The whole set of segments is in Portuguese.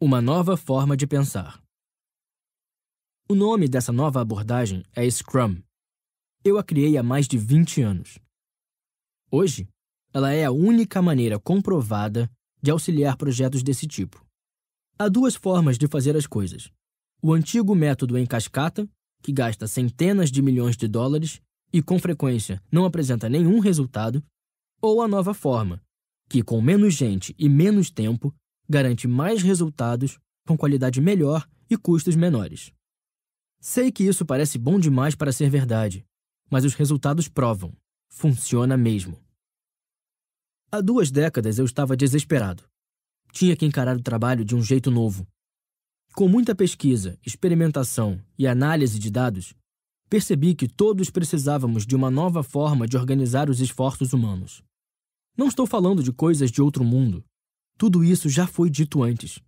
Uma nova forma de pensar. O nome dessa nova abordagem é Scrum. Eu a criei há mais de 20 anos. Hoje, ela é a única maneira comprovada de auxiliar projetos desse tipo. Há duas formas de fazer as coisas: o antigo método em cascata, que gasta centenas de milhões de dólares e com frequência não apresenta nenhum resultado, ou a nova forma, que com menos gente e menos tempo garante mais resultados, com qualidade melhor e custos menores. Sei que isso parece bom demais para ser verdade, mas os resultados provam. Funciona mesmo. Há duas décadas eu estava desesperado. Tinha que encarar o trabalho de um jeito novo. Com muita pesquisa, experimentação e análise de dados, percebi que todos precisávamos de uma nova forma de organizar os esforços humanos. Não estou falando de coisas de outro mundo. Tudo isso já foi dito antes.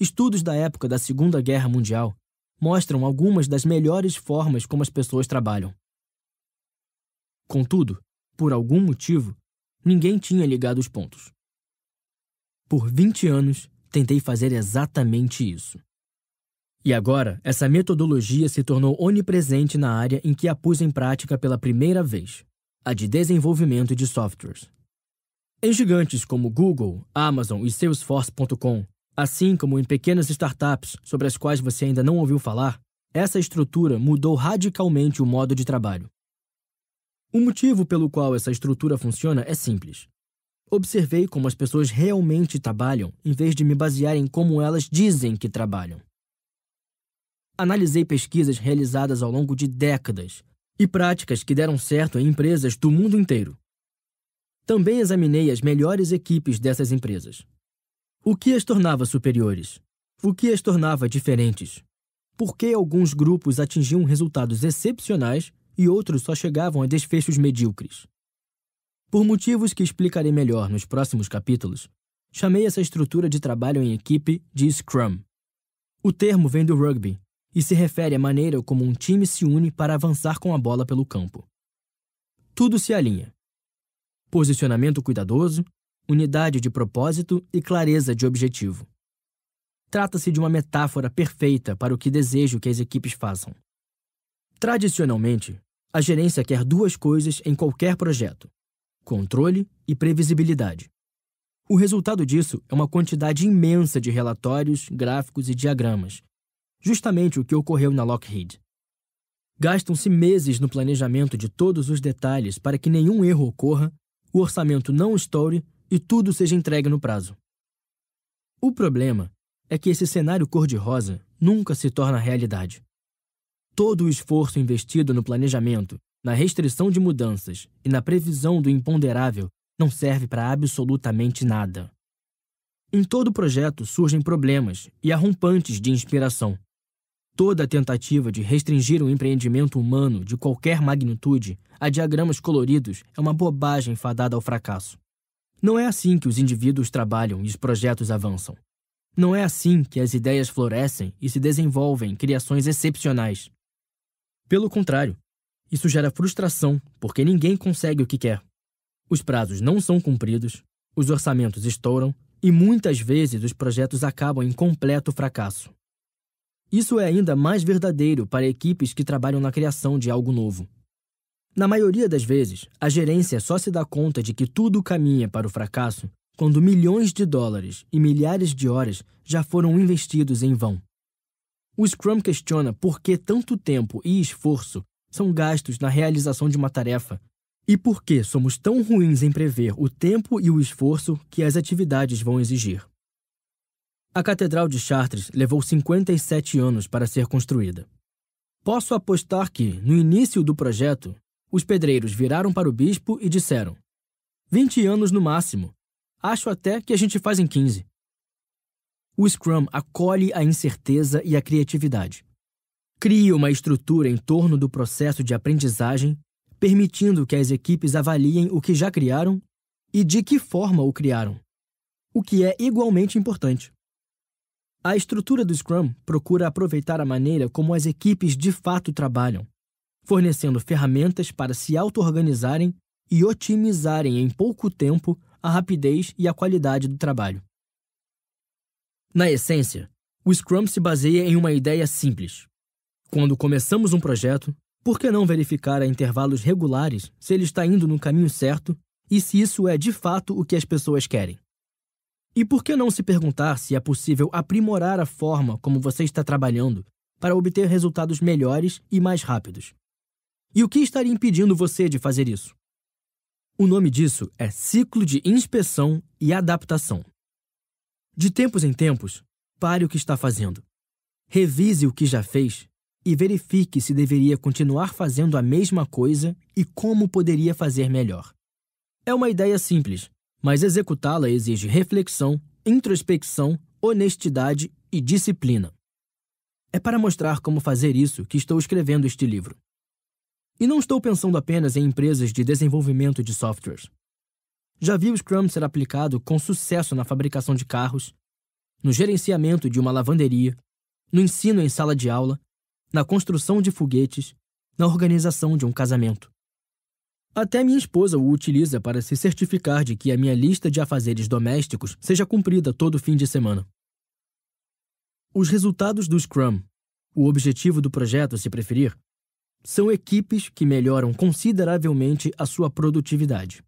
Estudos da época da Segunda Guerra Mundial mostram algumas das melhores formas como as pessoas trabalham. Contudo, por algum motivo, ninguém tinha ligado os pontos. Por 20 anos, tentei fazer exatamente isso. E agora, essa metodologia se tornou onipresente na área em que a pus em prática pela primeira vez, a de desenvolvimento de softwares. Em gigantes como Google, Amazon e Salesforce.com, assim como em pequenas startups sobre as quais você ainda não ouviu falar, essa estrutura mudou radicalmente o modo de trabalho. O motivo pelo qual essa estrutura funciona é simples. Observei como as pessoas realmente trabalham em vez de me basear em como elas dizem que trabalham. Analisei pesquisas realizadas ao longo de décadas e práticas que deram certo em empresas do mundo inteiro. Também examinei as melhores equipes dessas empresas. O que as tornava superiores? O que as tornava diferentes? Por que alguns grupos atingiam resultados excepcionais e outros só chegavam a desfechos medíocres? Por motivos que explicarei melhor nos próximos capítulos, chamei essa estrutura de trabalho em equipe de Scrum. O termo vem do rugby e se refere à maneira como um time se une para avançar com a bola pelo campo. Tudo se alinha posicionamento cuidadoso, unidade de propósito e clareza de objetivo. Trata-se de uma metáfora perfeita para o que desejo que as equipes façam. Tradicionalmente, a gerência quer duas coisas em qualquer projeto: controle e previsibilidade. O resultado disso é uma quantidade imensa de relatórios, gráficos e diagramas, justamente o que ocorreu na Lockheed. Gastam-se meses no planejamento de todos os detalhes para que nenhum erro ocorra o orçamento não estoure e tudo seja entregue no prazo. O problema é que esse cenário cor-de-rosa nunca se torna realidade. Todo o esforço investido no planejamento, na restrição de mudanças e na previsão do imponderável não serve para absolutamente nada. Em todo projeto surgem problemas e arrompantes de inspiração. Toda tentativa de restringir o empreendimento humano de qualquer magnitude a diagramas coloridos é uma bobagem fadada ao fracasso. Não é assim que os indivíduos trabalham e os projetos avançam. Não é assim que as ideias florescem e se desenvolvem criações excepcionais. Pelo contrário, isso gera frustração porque ninguém consegue o que quer. Os prazos não são cumpridos, os orçamentos estouram e muitas vezes os projetos acabam em completo fracasso. Isso é ainda mais verdadeiro para equipes que trabalham na criação de algo novo. Na maioria das vezes, a gerência só se dá conta de que tudo caminha para o fracasso quando milhões de dólares e milhares de horas já foram investidos em vão. O Scrum questiona por que tanto tempo e esforço são gastos na realização de uma tarefa e por que somos tão ruins em prever o tempo e o esforço que as atividades vão exigir. A Catedral de Chartres levou 57 anos para ser construída. Posso apostar que, no início do projeto, os pedreiros viraram para o bispo e disseram: 20 anos no máximo. Acho até que a gente faz em 15. O Scrum acolhe a incerteza e a criatividade. Cria uma estrutura em torno do processo de aprendizagem, permitindo que as equipes avaliem o que já criaram e de que forma o criaram, o que é igualmente importante. A estrutura do Scrum procura aproveitar a maneira como as equipes de fato trabalham, fornecendo ferramentas para se auto-organizarem e otimizarem em pouco tempo a rapidez e a qualidade do trabalho. Na essência, o Scrum se baseia em uma ideia simples. Quando começamos um projeto, por que não verificar a intervalos regulares se ele está indo no caminho certo e se isso é de fato o que as pessoas querem? E por que não se perguntar se é possível aprimorar a forma como você está trabalhando para obter resultados melhores e mais rápidos? E o que estaria impedindo você de fazer isso? O nome disso é ciclo de inspeção e adaptação. De tempos em tempos, pare o que está fazendo. Revise o que já fez e verifique se deveria continuar fazendo a mesma coisa e como poderia fazer melhor. É uma ideia simples, mas executá-la exige reflexão, introspecção, honestidade e disciplina. É para mostrar como fazer isso que estou escrevendo este livro. E não estou pensando apenas em empresas de desenvolvimento de softwares. Já vi o Scrum ser aplicado com sucesso na fabricação de carros, no gerenciamento de uma lavanderia, no ensino em sala de aula, na construção de foguetes, na organização de um casamento. Até minha esposa o utiliza para se certificar de que a minha lista de afazeres domésticos seja cumprida todo fim de semana. Os resultados do Scrum, o objetivo do projeto, se preferir, são equipes que melhoram consideravelmente a sua produtividade.